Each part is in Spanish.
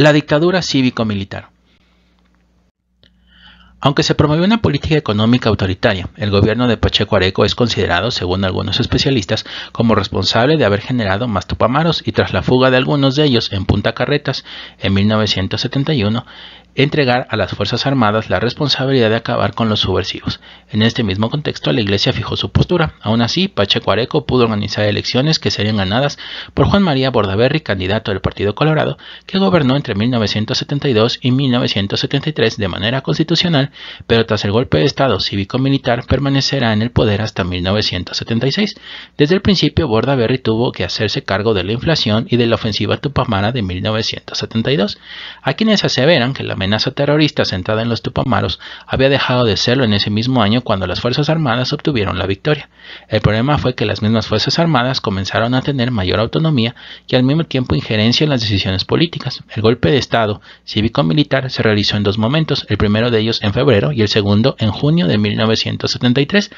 La dictadura cívico-militar. Aunque se promovió una política económica autoritaria, el gobierno de Pacheco Areco es considerado, según algunos especialistas, como responsable de haber generado más tupamaros y tras la fuga de algunos de ellos en Punta Carretas en 1971, entregar a las Fuerzas Armadas la responsabilidad de acabar con los subversivos. En este mismo contexto, la Iglesia fijó su postura. Aún así, Pacheco pudo organizar elecciones que serían ganadas por Juan María Bordaberry, candidato del Partido Colorado, que gobernó entre 1972 y 1973 de manera constitucional, pero tras el golpe de Estado cívico-militar permanecerá en el poder hasta 1976. Desde el principio, Bordaberry tuvo que hacerse cargo de la inflación y de la ofensiva tupamana de 1972. A quienes aseveran que la amenaza terrorista centrada en los Tupamaros había dejado de serlo en ese mismo año cuando las Fuerzas Armadas obtuvieron la victoria. El problema fue que las mismas Fuerzas Armadas comenzaron a tener mayor autonomía y al mismo tiempo injerencia en las decisiones políticas. El golpe de Estado cívico-militar se realizó en dos momentos, el primero de ellos en febrero y el segundo en junio de 1973.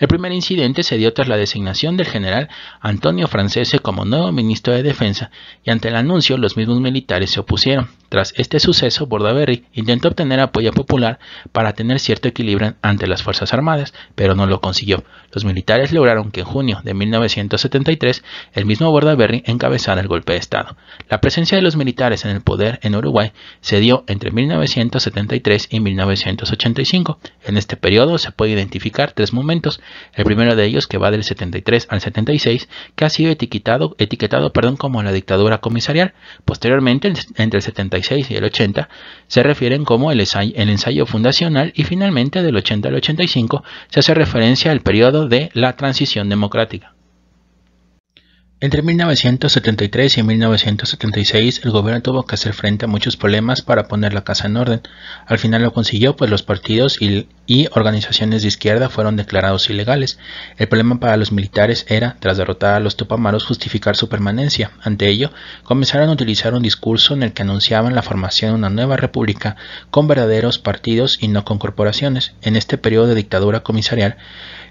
El primer incidente se dio tras la designación del general Antonio Francese como nuevo ministro de Defensa y ante el anuncio los mismos militares se opusieron. Tras este suceso, Bordaberry intentó obtener apoyo popular para tener cierto equilibrio ante las Fuerzas Armadas, pero no lo consiguió. Los militares lograron que en junio de 1973 el mismo Bordaberry encabezara el golpe de Estado. La presencia de los militares en el poder en Uruguay se dio entre 1973 y 1985. En este periodo se puede identificar tres momentos, el primero de ellos que va del 73 al 76, que ha sido etiquetado, etiquetado perdón, como la dictadura comisarial. Posteriormente, entre el 76 y el 80, se se refieren como el ensayo, el ensayo fundacional y finalmente del 80 al 85 se hace referencia al periodo de la transición democrática. Entre 1973 y 1976 el gobierno tuvo que hacer frente a muchos problemas para poner la casa en orden. Al final lo consiguió pues los partidos y, organizaciones de izquierda fueron declarados ilegales. El problema para los militares era, tras derrotar a los tupamaros, justificar su permanencia. Ante ello, comenzaron a utilizar un discurso en el que anunciaban la formación de una nueva república con verdaderos partidos y no con corporaciones. En este periodo de dictadura comisarial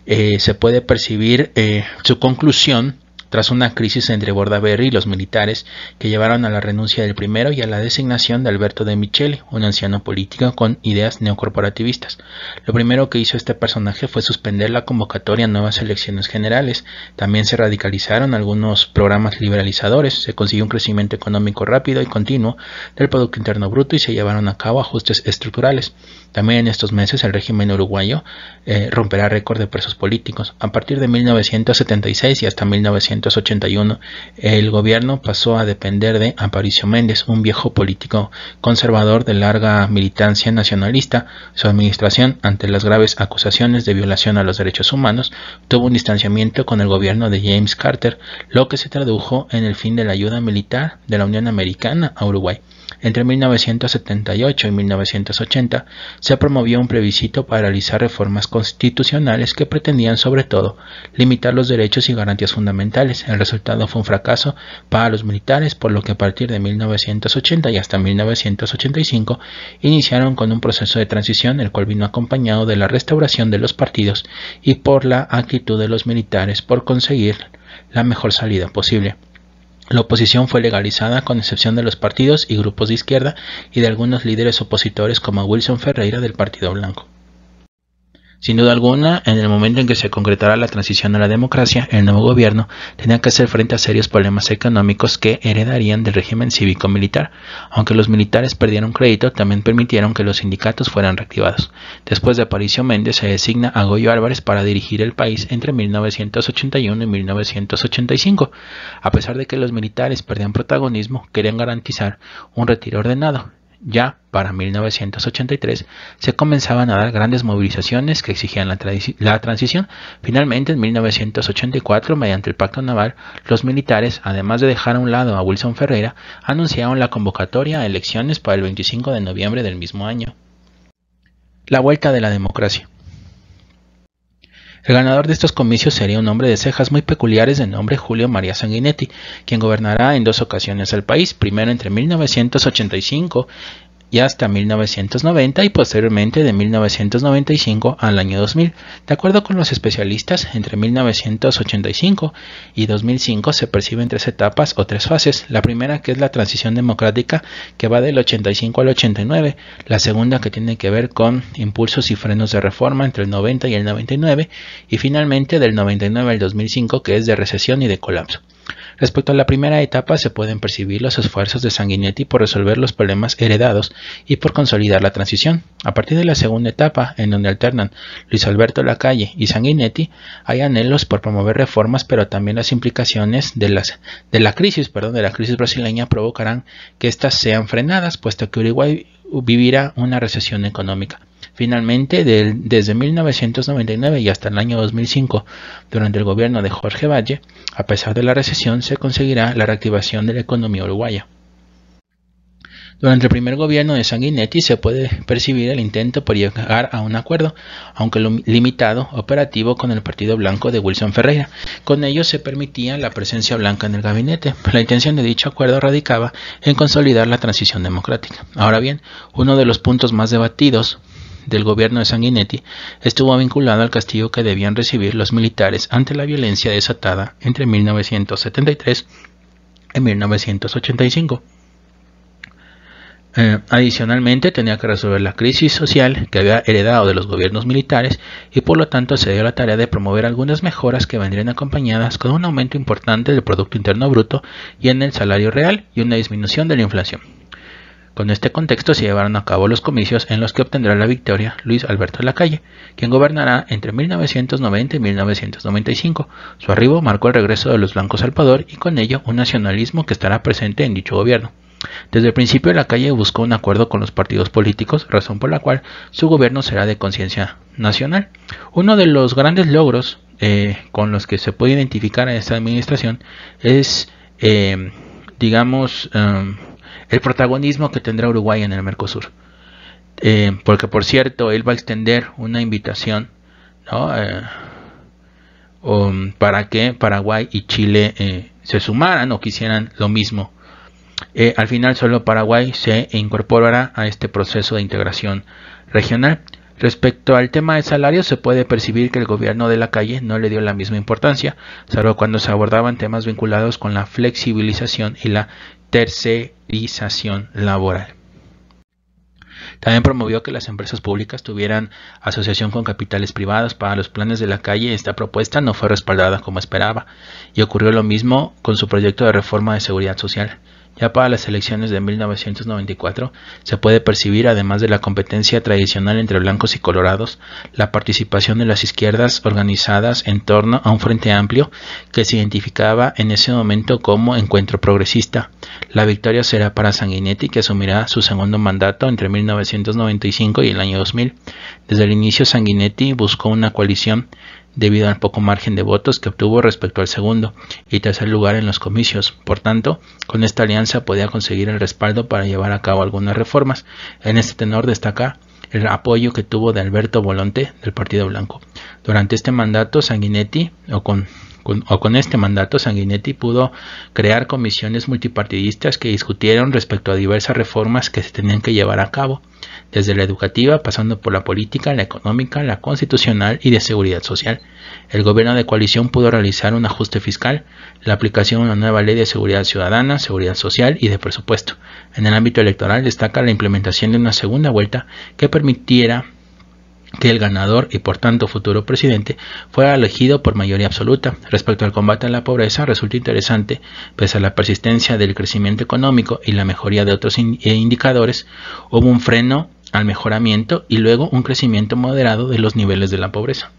eh, se puede percibir eh, su conclusión tras una crisis entre Bordaberry y los militares que llevaron a la renuncia del primero y a la designación de Alberto de Michele, un anciano político con ideas neocorporativistas. Lo primero que hizo este personaje fue suspender la convocatoria a nuevas elecciones generales. También se radicalizaron algunos programas liberalizadores, se consiguió un crecimiento económico rápido y continuo del Producto Interno Bruto y se llevaron a cabo ajustes estructurales. También en estos meses el régimen uruguayo eh, romperá récord de presos políticos. A partir de 1976 y hasta 1981 el gobierno pasó a depender de Aparicio Méndez, un viejo político conservador de larga militancia nacionalista. Su administración, ante las graves acusaciones de violación a los derechos humanos, tuvo un distanciamiento con el gobierno de James Carter, lo que se tradujo en el fin de la ayuda militar de la Unión Americana a Uruguay. Entre 1978 y 1980 se promovió un plebiscito para realizar reformas constitucionales que pretendían sobre todo limitar los derechos y garantías fundamentales. El resultado fue un fracaso para los militares, por lo que a partir de 1980 y hasta 1985 iniciaron con un proceso de transición el cual vino acompañado de la restauración de los partidos y por la actitud de los militares por conseguir la mejor salida posible. La oposición fue legalizada con excepción de los partidos y grupos de izquierda y de algunos líderes opositores como Wilson Ferreira del Partido Blanco. Sin duda alguna, en el momento en que se concretara la transición a la democracia, el nuevo gobierno tenía que hacer frente a serios problemas económicos que heredarían del régimen cívico-militar. Aunque los militares perdieron crédito, también permitieron que los sindicatos fueran reactivados. Después de Aparicio Méndez, se designa a Goyo Álvarez para dirigir el país entre 1981 y 1985. A pesar de que los militares perdían protagonismo, querían garantizar un retiro ordenado. Ya para 1983 se comenzaban a dar grandes movilizaciones que exigían la, transición. Finalmente, en 1984, mediante el Pacto Naval, los militares, además de dejar a un lado a Wilson Ferreira, anunciaron la convocatoria a elecciones para el 25 de noviembre del mismo año. La vuelta de la democracia. El ganador de estos comicios sería un hombre de cejas muy peculiares de nombre Julio María Sanguinetti, quien gobernará en dos ocasiones el país, primero entre 1985 y hasta 1990 y posteriormente de 1995 al año 2000. De acuerdo con los especialistas, entre 1985 y 2005 se perciben tres etapas o tres fases. La primera que es la transición democrática que va del 85 al 89, la segunda que tiene que ver con impulsos y frenos de reforma entre el 90 y el 99 y finalmente del 99 al 2005 que es de recesión y de colapso. Respecto a la primera etapa, se pueden percibir los esfuerzos de Sanguinetti por resolver los problemas heredados y por consolidar la transición. A partir de la segunda etapa, en donde alternan Luis Alberto Lacalle y Sanguinetti, hay anhelos por promover reformas, pero también las implicaciones de, la, crisis, la crisis brasileña provocarán que éstas sean frenadas, puesto que Uruguay vivirá una recesión económica. Finalmente, desde 1999 y hasta el año 2005, durante el gobierno de Jorge Valle, a pesar de la recesión, se conseguirá la reactivación de la economía uruguaya. Durante el primer gobierno de Sanguinetti se puede percibir el intento por llegar a un acuerdo, aunque limitado, operativo con el Partido Blanco de Wilson Ferreira. Con ello se permitía la presencia blanca en el gabinete. La intención de dicho acuerdo radicaba en consolidar la transición democrática. Ahora bien, uno de los puntos más debatidos del gobierno de Sanguinetti estuvo vinculado al castigo que debían recibir los militares ante la violencia desatada entre 1973 y 1985. Eh, adicionalmente, tenía que resolver la crisis social que había heredado de los gobiernos militares y por lo tanto se dio la tarea de promover algunas mejoras que vendrían acompañadas con un aumento importante del Producto Interno Bruto y en el salario real y una disminución de la inflación. Con este contexto se llevaron a cabo los comicios en los que obtendrá la victoria Luis Alberto Lacalle, quien gobernará entre 1990 y 1995. Su arribo marcó el regreso de los blancos al y con ello un nacionalismo que estará presente en dicho gobierno. Desde el principio Lacalle buscó un acuerdo con los partidos políticos, razón por la cual su gobierno será de conciencia nacional. Uno de los grandes logros eh, con los que se puede identificar a esta administración es, eh, digamos, em, el protagonismo que tendrá Uruguay en el Mercosur. Eh, porque por cierto, él va a extender una invitación eh, um, para que Paraguay y Chile eh, se sumaran o quisieran lo mismo. al final solo Paraguay se incorporará a este proceso de integración regional. Respecto al tema de salarios, se puede percibir que el gobierno de la calle no le dio la misma importancia, salvo cuando se abordaban temas vinculados con la flexibilización y la tercerización laboral. También promovió que las empresas públicas tuvieran asociación con capitales privados para los planes de la calle. Esta propuesta no fue respaldada como esperaba y ocurrió lo mismo con su proyecto de reforma de seguridad social. Ya para las elecciones de 1994 se puede percibir, además de la competencia tradicional entre blancos y colorados, la participación de las izquierdas organizadas en torno a un frente amplio que se identificaba en ese momento como encuentro progresista. La victoria será para Sanguinetti, que asumirá su segundo mandato entre 1995 y el año 2000. Desde el inicio Sanguinetti buscó una coalición debido al poco margen de votos que obtuvo respecto al segundo y tercer lugar en los comicios. Por tanto, con esta alianza podía conseguir el respaldo para llevar a cabo algunas reformas. En este tenor destaca el apoyo que tuvo de Alberto Volonte del Partido Blanco. Durante este mandato, Sanguinetti, o con con, este mandato Sanguinetti pudo crear comisiones multipartidistas que discutieron respecto a diversas reformas que se tenían que llevar a cabo, desde la educativa, pasando por la política, la económica, la constitucional y de seguridad social. El gobierno de coalición pudo realizar un ajuste fiscal, la aplicación de una nueva ley de seguridad ciudadana, seguridad social y de presupuesto. En el ámbito electoral destaca la implementación de una segunda vuelta que permitiera que el ganador y por tanto futuro presidente fuera elegido por mayoría absoluta. Respecto al combate a la pobreza, resulta interesante, pese a la persistencia del crecimiento económico y la mejoría de otros eh, indicadores, hubo un freno al mejoramiento y luego un crecimiento moderado de los niveles de la pobreza.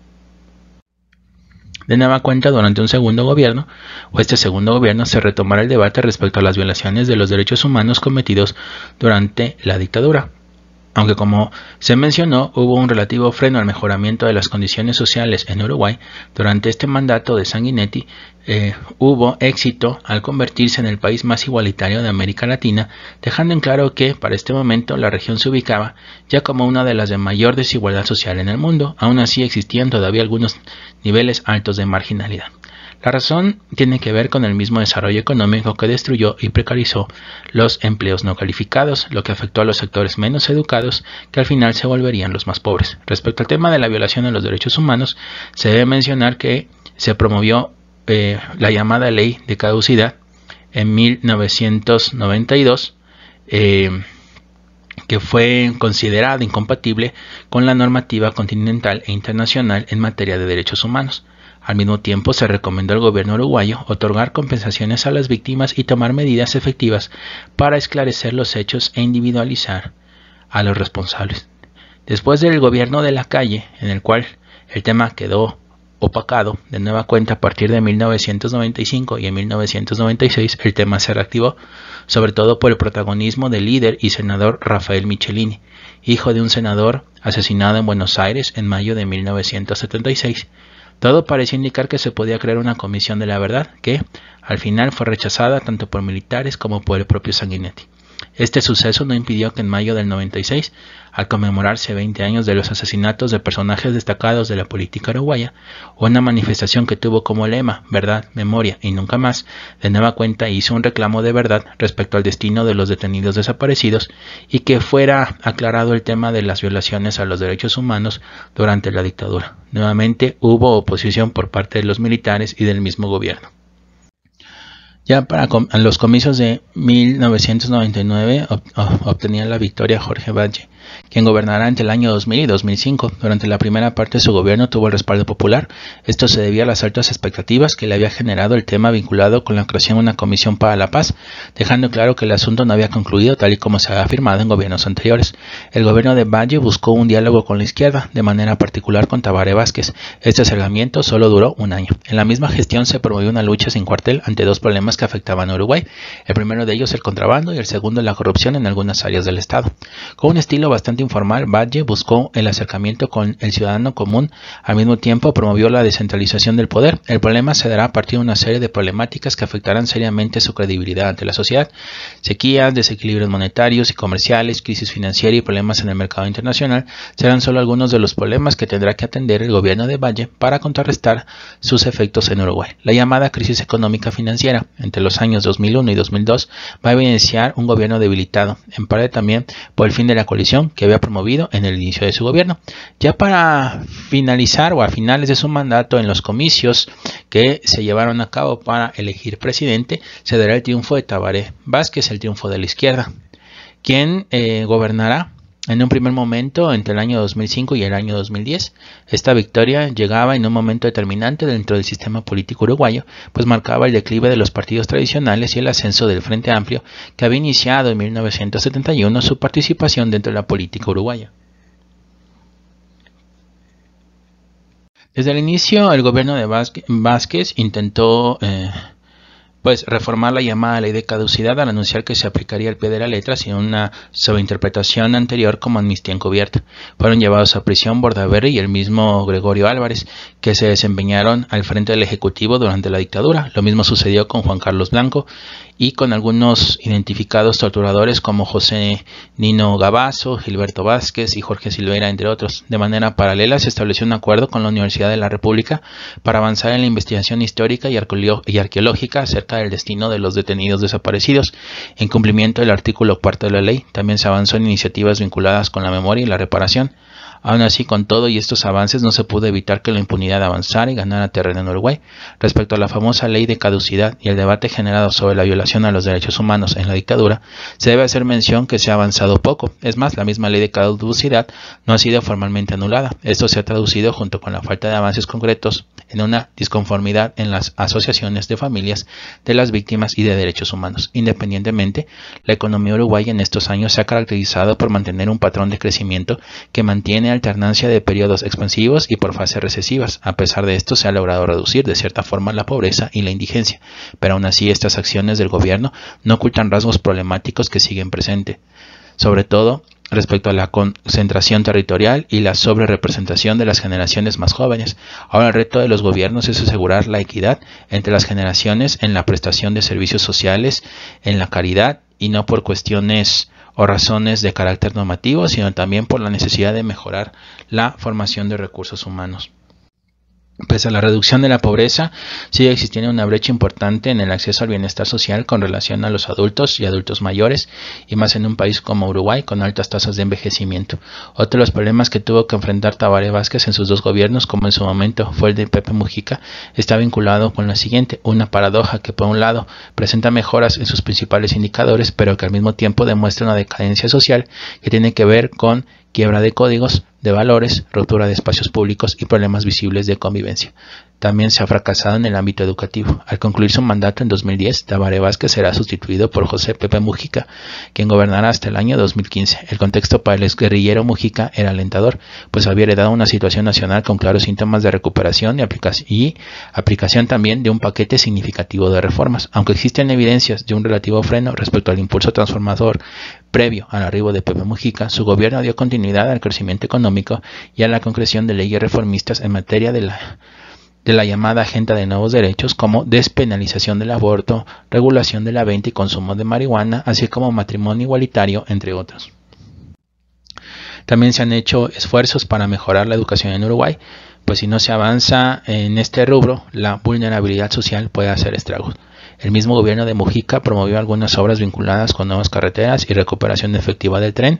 De nueva cuenta, durante un segundo gobierno, o este segundo gobierno, se retomará el debate respecto a las violaciones de los derechos humanos cometidos durante la dictadura. Aunque como se mencionó, hubo un relativo freno al mejoramiento de las condiciones sociales en Uruguay, durante este mandato de Sanguinetti eh, hubo éxito al convertirse en el país más igualitario de América Latina, dejando en claro que para este momento la región se ubicaba ya como una de las de mayor desigualdad social en el mundo, aún así existían todavía algunos niveles altos de marginalidad. La razón tiene que ver con el mismo desarrollo económico que destruyó y precarizó los empleos no calificados, lo que afectó a los sectores menos educados, que al final se volverían los más pobres. Respecto al tema de la violación de los derechos humanos, se debe mencionar que se promovió eh, la llamada ley de caducidad en 1992. Eh, que fue considerada incompatible con la normativa continental e internacional en materia de derechos humanos. Al mismo tiempo, se recomendó al gobierno uruguayo otorgar compensaciones a las víctimas y tomar medidas efectivas para esclarecer los hechos e individualizar a los responsables. Después del gobierno de la calle, en el cual el tema quedó opacado de nueva cuenta a partir de 1995 y en 1996, el tema se reactivó, sobre todo por el protagonismo del líder y senador Rafael Michelini, hijo de un senador asesinado en Buenos Aires en mayo de 1976 todo parecía indicar que se podía crear una comisión de la verdad que, al final, fue rechazada tanto por militares como por el propio Sanguinetti. Este suceso no impidió que en mayo del 96, al conmemorarse 20 años de los asesinatos de personajes destacados de la política uruguaya, una manifestación que tuvo como lema Verdad, Memoria y Nunca más, de nueva cuenta hizo un reclamo de verdad respecto al destino de los detenidos desaparecidos y que fuera aclarado el tema de las violaciones a los derechos humanos durante la dictadura. Nuevamente hubo oposición por parte de los militares y del mismo gobierno. Ya para los comicios de 1999 obtenía la victoria Jorge Valle, quien gobernará entre el año 2000 y 2005. Durante la primera parte de su gobierno tuvo el respaldo popular. Esto se debía a las altas expectativas que le había generado el tema vinculado con la creación de una comisión para la paz, dejando claro que el asunto no había concluido tal y como se había afirmado en gobiernos anteriores. El gobierno de Valle buscó un diálogo con la izquierda, de manera particular con Tabaré Vázquez. Este acercamiento solo duró un año. En la misma gestión se promovió una lucha sin cuartel ante dos problemas que afectaban a Uruguay. El primero de ellos el contrabando y el segundo la corrupción en algunas áreas del Estado. Con un estilo bastante informal, Valle buscó el acercamiento con el ciudadano común, al mismo tiempo promovió la descentralización del poder. El problema se dará a partir de una serie de problemáticas que afectarán seriamente su credibilidad ante la sociedad. Sequías, desequilibrios monetarios y comerciales, crisis financiera y problemas en el mercado internacional serán solo algunos de los problemas que tendrá que atender el gobierno de Valle para contrarrestar sus efectos en Uruguay. La llamada crisis económica financiera, entre los años 2001 y 2002 va a evidenciar un gobierno debilitado, en parte también por el fin de la coalición que había promovido en el inicio de su gobierno. Ya para finalizar o a finales de su mandato en los comicios que se llevaron a cabo para elegir presidente, se dará el triunfo de Tabaré Vázquez, el triunfo de la izquierda, quien eh, gobernará en un primer momento, entre el año 2005 y el año 2010, esta victoria llegaba en un momento determinante dentro del sistema político uruguayo, pues marcaba el declive de los partidos tradicionales y el ascenso del Frente Amplio, que había iniciado en 1971 su participación dentro de la política uruguaya. Desde el inicio, el gobierno de Vázquez intentó eh, pues reformar la llamada ley de caducidad al anunciar que se aplicaría el pie de la letra sin una sobreinterpretación anterior como amnistía encubierta. Fueron llevados a prisión Bordaberry y el mismo Gregorio Álvarez, que se desempeñaron al frente del Ejecutivo durante la dictadura. Lo mismo sucedió con Juan Carlos Blanco y con algunos identificados torturadores como José Nino Gabazo, Gilberto Vázquez y Jorge Silveira, entre otros. De manera paralela se estableció un acuerdo con la Universidad de la República para avanzar en la investigación histórica y arqueológica acerca del destino de los detenidos desaparecidos. En cumplimiento del artículo cuarto de la ley, también se avanzó en iniciativas vinculadas con la memoria y la reparación, Aún así, con todo y estos avances, no se pudo evitar que la impunidad avanzara y ganara terreno en Uruguay. Respecto a la famosa ley de caducidad y el debate generado sobre la violación a los derechos humanos en la dictadura, se debe hacer mención que se ha avanzado poco. Es más, la misma ley de caducidad no ha sido formalmente anulada. Esto se ha traducido, junto con la falta de avances concretos, en una disconformidad en las asociaciones de familias de las víctimas y de derechos humanos. Independientemente, la economía uruguaya en estos años se ha caracterizado por mantener un patrón de crecimiento que mantiene alternancia de periodos expansivos y por fases recesivas. A pesar de esto, se ha logrado reducir de cierta forma la pobreza y la indigencia, pero aún así estas acciones del gobierno no ocultan rasgos problemáticos que siguen presentes, sobre todo respecto a la concentración territorial y la representación de las generaciones más jóvenes. Ahora el reto de los gobiernos es asegurar la equidad entre las generaciones en la prestación de servicios sociales, en la caridad y no por cuestiones o razones de carácter normativo, sino también por la necesidad de mejorar la formación de recursos humanos. Pese a la reducción de la pobreza, sigue existiendo una brecha importante en el acceso al bienestar social con relación a los adultos y adultos mayores, y más en un país como Uruguay con altas tasas de envejecimiento. Otro de los problemas que tuvo que enfrentar Tabaré Vázquez en sus dos gobiernos, como en su momento fue el de Pepe Mujica, está vinculado con la siguiente, una paradoja que por un lado presenta mejoras en sus principales indicadores, pero que al mismo tiempo demuestra una decadencia social que tiene que ver con quiebra de códigos, de valores, ruptura de espacios públicos y problemas visibles de convivencia. También se ha fracasado en el ámbito educativo. Al concluir su mandato en 2010, Tabaré Vázquez será sustituido por José Pepe Mujica, quien gobernará hasta el año 2015. El contexto para el exguerrillero Mujica era alentador, pues había heredado una situación nacional con claros síntomas de recuperación y aplicación también de un paquete significativo de reformas, aunque existen evidencias de un relativo freno respecto al impulso transformador previo al arribo de Pepe Mujica, su gobierno dio continuidad al crecimiento económico y a la concreción de leyes reformistas en materia de la, de la llamada agenda de nuevos derechos como despenalización del aborto, regulación de la venta y consumo de marihuana, así como matrimonio igualitario, entre otros. También se han hecho esfuerzos para mejorar la educación en Uruguay, pues si no se avanza en este rubro, la vulnerabilidad social puede hacer estragos. El mismo gobierno de Mujica promovió algunas obras vinculadas con nuevas carreteras y recuperación efectiva del tren,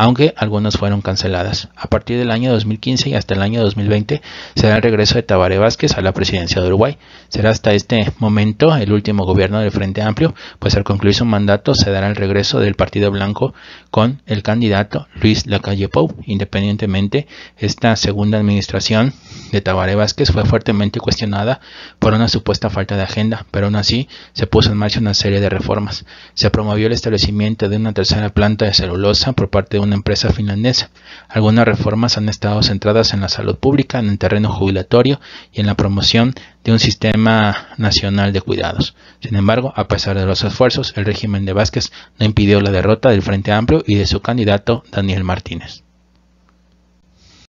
aunque algunas fueron canceladas. A partir del año 2015 y hasta el año 2020 será el regreso de Tabaré Vázquez a la presidencia de Uruguay. Será hasta este momento el último gobierno del Frente Amplio, pues al concluir su mandato se dará el regreso del Partido Blanco con el candidato Luis Lacalle Pou. Independientemente, esta segunda administración de Tabaré Vázquez fue fuertemente cuestionada por una supuesta falta de agenda, pero aún así se puso en marcha una serie de reformas. Se promovió el establecimiento de una tercera planta de celulosa por parte de un empresa finlandesa. Algunas reformas han estado centradas en la salud pública, en el terreno jubilatorio y en la promoción de un sistema nacional de cuidados. Sin embargo, a pesar de los esfuerzos, el régimen de Vázquez no impidió la derrota del Frente Amplio y de su candidato Daniel Martínez.